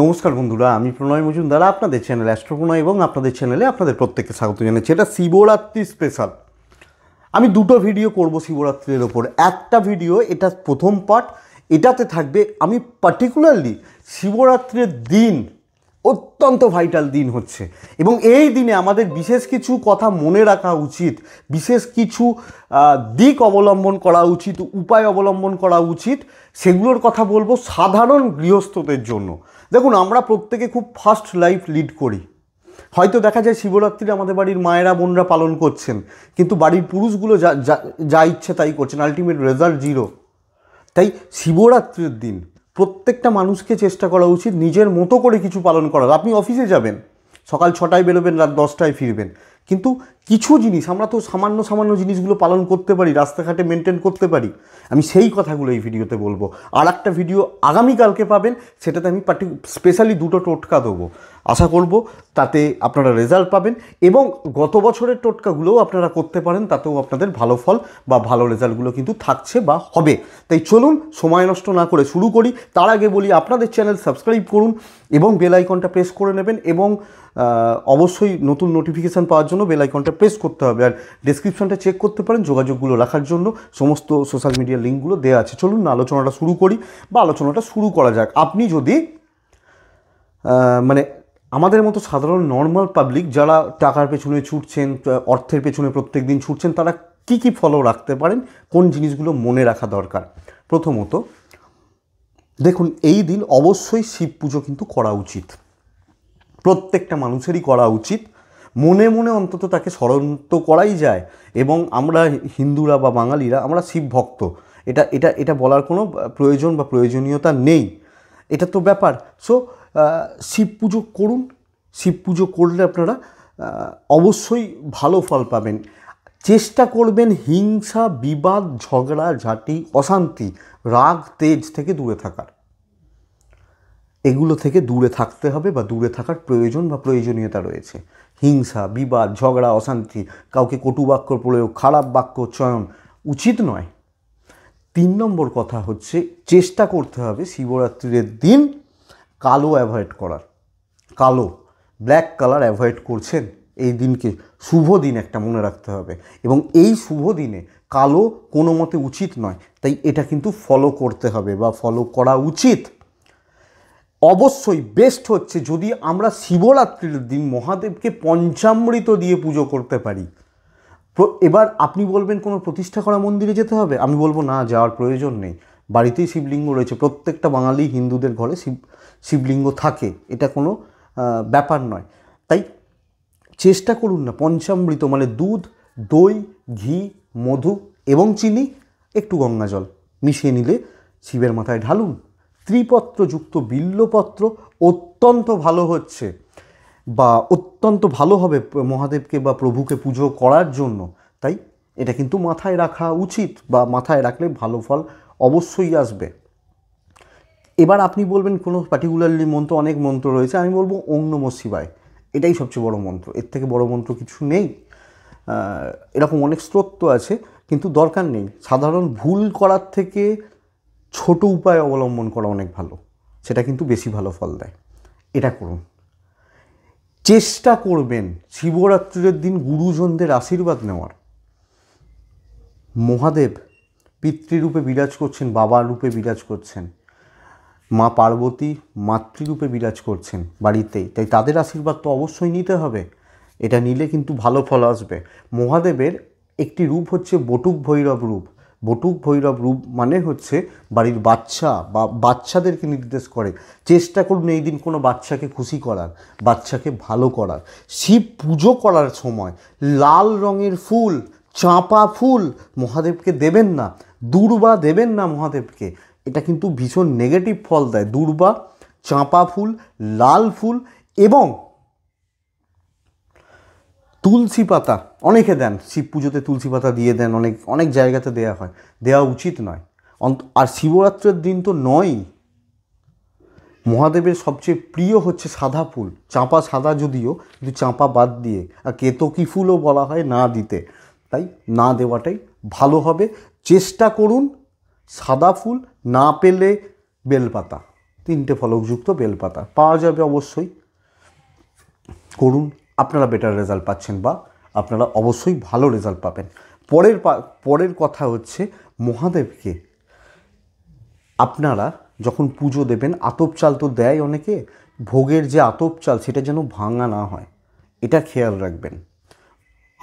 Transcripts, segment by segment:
নমস্কার বন্ধুরা আমি প্রণয় মজুমদার আপনাদের চ্যানেল প্রণয় এবং আপনাদের চ্যানেলে আপনাদের প্রত্যেককে স্বাগত জানাচ্ছি এটা শিবরাত্রি স্পেশাল আমি দুটো ভিডিও করব শিবরাত্রির ওপর একটা ভিডিও এটা প্রথম পার্ট এটাতে থাকবে আমি পার্টিকুলারলি শিবরাত্রির দিন অত্যন্ত ভাইটাল দিন হচ্ছে এবং এই দিনে আমাদের বিশেষ কিছু কথা মনে রাখা উচিত বিশেষ কিছু দিক অবলম্বন করা উচিত উপায় অবলম্বন করা উচিত সেগুলোর কথা বলবো সাধারণ গৃহস্থদের জন্য দেখুন আমরা প্রত্যেকে খুব ফাস্ট লাইফ লিড করি হয়তো দেখা যায় শিবরাত্রি আমাদের বাড়ির মায়েরা বোনরা পালন করছেন কিন্তু বাড়ির পুরুষগুলো যা যা ইচ্ছে তাই করছেন আলটিমেট রেজাল্ট জিরো তাই শিবরাত্রির দিন প্রত্যেকটা মানুষকে চেষ্টা করা উচিত নিজের মতো করে কিছু পালন করার আপনি অফিসে যাবেন সকাল ছটায় বেরোবেন রাত দশটায় ফিরবেন কিন্তু কিছু জিনিস আমরা তো সামান্য সামান্য জিনিসগুলো পালন করতে পারি রাস্তাঘাটে মেনটেন করতে পারি আমি সেই কথাগুলো এই ভিডিওতে বলবো আর একটা ভিডিও আগামীকালকে পাবেন সেটাতে আমি পার্টি স্পেশালি দুটো টোটকা দেবো আশা করব তাতে আপনারা রেজাল্ট পাবেন এবং গত বছরের টোটকাগুলোও আপনারা করতে পারেন তাতেও আপনাদের ভালো ফল বা ভালো রেজাল্টগুলো কিন্তু থাকছে বা হবে তাই চলুন সময় নষ্ট না করে শুরু করি তার আগে বলি আপনাদের চ্যানেল সাবস্ক্রাইব করুন এবং বেল আইকনটা প্রেস করে নেবেন এবং অবশ্যই নতুন নোটিফিকেশান পাওয়ার জন্য বেল আইকনটা পেজ করতে হবে আর ডিসক্রিপশনটা চেক করতে পারেন যোগাযোগগুলো রাখার জন্য সমস্ত সোশ্যাল মিডিয়া লিঙ্কগুলো দেওয়া আছে চলুন না আলোচনাটা শুরু করি বা আলোচনাটা শুরু করা যাক আপনি যদি মানে আমাদের মতো সাধারণ নর্মাল পাবলিক যারা টাকার পেছনে ছুটছেন অর্থের পেছনে প্রত্যেক দিন ছুটছেন তারা কি কি ফলো রাখতে পারেন কোন জিনিসগুলো মনে রাখা দরকার প্রথমত দেখুন এই দিন অবশ্যই শিব পুজো কিন্তু করা উচিত প্রত্যেকটা মানুষেরই করা উচিত মনে মনে অন্তত তাকে স্মরণ তো করাই যায় এবং আমরা হিন্দুরা বা বাঙালিরা আমরা শিব ভক্ত এটা এটা এটা বলার কোনো প্রয়োজন বা প্রয়োজনীয়তা নেই এটা তো ব্যাপার সো শিব পুজো করুন শিব পুজো করলে আপনারা অবশ্যই ভালো ফল পাবেন চেষ্টা করবেন হিংসা বিবাদ ঝগড়া ঝাঁটি অশান্তি রাগ তেজ থেকে দূরে থাকার এগুলো থেকে দূরে থাকতে হবে বা দূরে থাকার প্রয়োজন বা প্রয়োজনীয়তা রয়েছে হিংসা বিবাদ ঝগড়া অশান্তি কাউকে কটু বাক্য প্রয়োগ খারাপ বাক্য চয়ন উচিত নয় তিন নম্বর কথা হচ্ছে চেষ্টা করতে হবে শিবরাত্রির দিন কালো অ্যাভয়েড করার কালো ব্ল্যাক কালার অ্যাভয়েড করছেন এই দিনকে শুভ দিন একটা মনে রাখতে হবে এবং এই শুভ দিনে কালো কোনো মতে উচিত নয় তাই এটা কিন্তু ফলো করতে হবে বা ফলো করা উচিত অবশ্যই বেস্ট হচ্ছে যদি আমরা শিবরাত্রির দিন মহাদেবকে পঞ্চামৃত দিয়ে পুজো করতে পারি এবার আপনি বলবেন কোনো প্রতিষ্ঠা করা মন্দিরে যেতে হবে আমি বলবো না যাওয়ার প্রয়োজন নেই বাড়িতেই শিবলিঙ্গ রয়েছে প্রত্যেকটা বাঙালি হিন্দুদের ঘরে শিব শিবলিঙ্গ থাকে এটা কোনো ব্যাপার নয় তাই চেষ্টা করুন না পঞ্চামৃত মানে দুধ দই ঘি মধু এবং চিনি একটু গঙ্গা জল মিশিয়ে নিলে শিবের মাথায় ঢালুন স্ত্রীপত্রযুক্ত বিল্লপত্র অত্যন্ত ভালো হচ্ছে বা অত্যন্ত ভালো হবে মহাদেবকে বা প্রভুকে পুজো করার জন্য তাই এটা কিন্তু মাথায় রাখা উচিত বা মাথায় রাখলে ভালো ফল অবশ্যই আসবে এবার আপনি বলবেন কোনো পার্টিকুলারলি মন্ত্র অনেক মন্ত্র রয়েছে আমি বলবো অন্য মসিবায় এটাই সবচেয়ে বড় মন্ত্র এর থেকে বড় মন্ত্র কিছু নেই এরকম অনেক স্রোত আছে কিন্তু দরকার নেই সাধারণ ভুল করার থেকে ছোট উপায় অবলম্বন করা অনেক ভালো সেটা কিন্তু বেশি ভালো ফল দেয় এটা করুন চেষ্টা করবেন শিবরাত্রির দিন গুরুজনদের আশীর্বাদ নেওয়ার মহাদেব পিতৃরূপে বিরাজ করছেন বাবা রূপে বিরাজ করছেন মা পার্বতী মাতৃরূপে বিরাজ করছেন বাড়িতেই তাই তাদের আশীর্বাদ তো অবশ্যই নিতে হবে এটা নিলে কিন্তু ভালো ফল আসবে মহাদেবের একটি রূপ হচ্ছে বটুক ভৈরব রূপ বটুক ভৈরব রূপ মানে হচ্ছে বাড়ির বাচ্চা বা বাচ্চাদেরকে নির্দেশ করে চেষ্টা করুন এই দিন কোনো বাচ্চাকে খুশি করার বাচ্চাকে ভালো করার শিব পুজো করার সময় লাল রঙের ফুল চাঁপা ফুল মহাদেবকে দেবেন না দুর্বা দেবেন না মহাদেবকে এটা কিন্তু ভীষণ নেগেটিভ ফল দেয় দুর্বা চাঁপা ফুল লাল ফুল এবং তুলসী পাতা অনেকে দেন শিব পুজোতে তুলসী পাতা দিয়ে দেন অনেক অনেক জায়গাতে দেয়া হয় দেওয়া উচিত নয় আর শিবরাত্রের দিন তো নয় মহাদেবের সবচেয়ে প্রিয় হচ্ছে সাদা ফুল চাঁপা সাদা যদিও কিন্তু চাঁপা বাদ দিয়ে আর কেতকি ফুলও বলা হয় না দিতে তাই না দেওয়াটাই ভালো হবে চেষ্টা করুন সাদা ফুল না পেলে বেলপাতা তিনটে ফলকযুক্ত বেলপাতা পাওয়া যাবে অবশ্যই করুন আপনারা বেটার রেজাল্ট পাচ্ছেন বা আপনারা অবশ্যই ভালো রেজাল্ট পাবেন পরের পরের কথা হচ্ছে মহাদেবকে আপনারা যখন পুজো দেবেন আতপ চাল তো দেয় অনেকে ভোগের যে আতপ চাল সেটা যেন ভাঙা না হয় এটা খেয়াল রাখবেন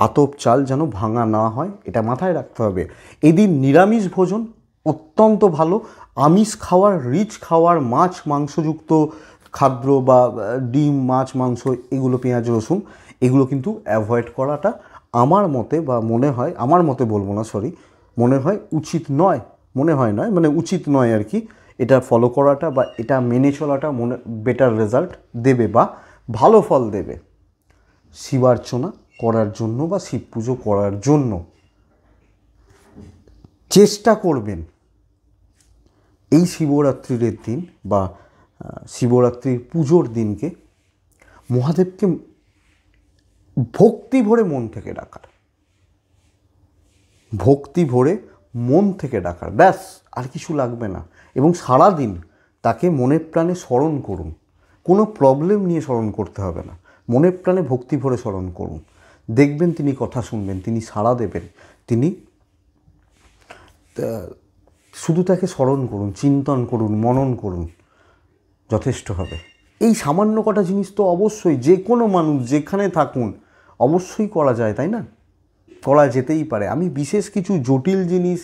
আতপ চাল যেন ভাঙা না হয় এটা মাথায় রাখতে হবে এদিন নিরামিষ ভোজন অত্যন্ত ভালো আমিষ খাওয়ার রিচ খাওয়ার মাছ মাংসযুক্ত খাদ্য বা ডিম মাছ মাংস এগুলো পেঁয়াজ রসুন এগুলো কিন্তু অ্যাভয়েড করাটা আমার মতে বা মনে হয় আমার মতে বলবো না সরি মনে হয় উচিত নয় মনে হয় নয় মানে উচিত নয় আর কি এটা ফলো করাটা বা এটা মেনে চলাটা মনে বেটার রেজাল্ট দেবে বা ভালো ফল দেবে শিবার্চনা করার জন্য বা শিব পুজো করার জন্য চেষ্টা করবেন এই শিবরাত্রির দিন বা শিবরাত্রির পুজোর দিনকে মহাদেবকে ভক্তি ভরে মন থেকে ডাকার ভক্তি ভরে মন থেকে ডাকার ব্যাস আর কিছু লাগবে না এবং সারা দিন তাকে মনে প্রাণে স্মরণ করুন কোনো প্রবলেম নিয়ে স্মরণ করতে হবে না মনে প্রাণে ভক্তি ভরে স্মরণ করুন দেখবেন তিনি কথা শুনবেন তিনি সাড়া দেবেন তিনি শুধু তাকে স্মরণ করুন চিন্তন করুন মনন করুন যথেষ্ট হবে এই সামান্য কটা জিনিস তো অবশ্যই যে কোনো মানুষ যেখানে থাকুন অবশ্যই করা যায় তাই না করা যেতেই পারে আমি বিশেষ কিছু জটিল জিনিস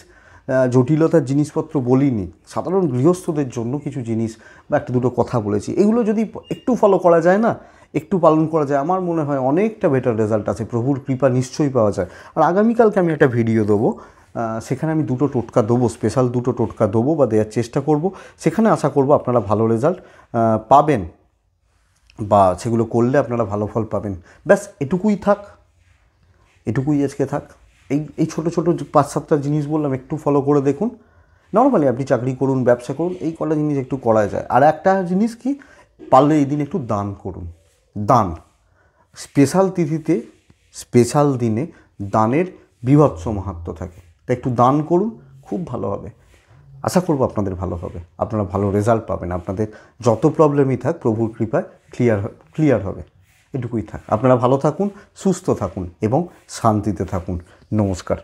জটিলতার জিনিসপত্র বলিনি সাধারণ গৃহস্থদের জন্য কিছু জিনিস বা একটা দুটো কথা বলেছি এগুলো যদি একটু ফলো করা যায় না একটু পালন করা যায় আমার মনে হয় অনেকটা বেটার রেজাল্ট আছে প্রভুর কৃপা নিশ্চয়ই পাওয়া যায় আর আগামীকালকে আমি একটা ভিডিও দেবো সেখানে আমি দুটো টোটকা দেবো স্পেশাল দুটো টোটকা দেবো বা দেওয়ার চেষ্টা করব সেখানে আশা করব আপনারা ভালো রেজাল্ট পাবেন বা সেগুলো করলে আপনারা ভালো ফল পাবেন ব্যাস এটুকুই থাক এটুকুই আজকে থাক এই এই ছোটো ছোটো পাঁচ সাতটা জিনিস বললাম একটু ফলো করে দেখুন নর্মালি আপনি চাকরি করুন ব্যবসা করুন এই কটা জিনিস একটু করা যায় আর একটা জিনিস কি পারলে এই দিন একটু দান করুন দান স্পেশাল তিথিতে স্পেশাল দিনে দানের বিভৎস মাহাত্ম থাকে তা একটু দান করুন খুব ভালো হবে আশা করবো আপনাদের ভালো হবে আপনারা ভালো রেজাল্ট পাবেন আপনাদের যত প্রবলেমই থাক প্রভুর কৃপায় ক্লিয়ার ক্লিয়ার হবে এটুকুই থাক আপনারা ভালো থাকুন সুস্থ থাকুন এবং শান্তিতে থাকুন নমস্কার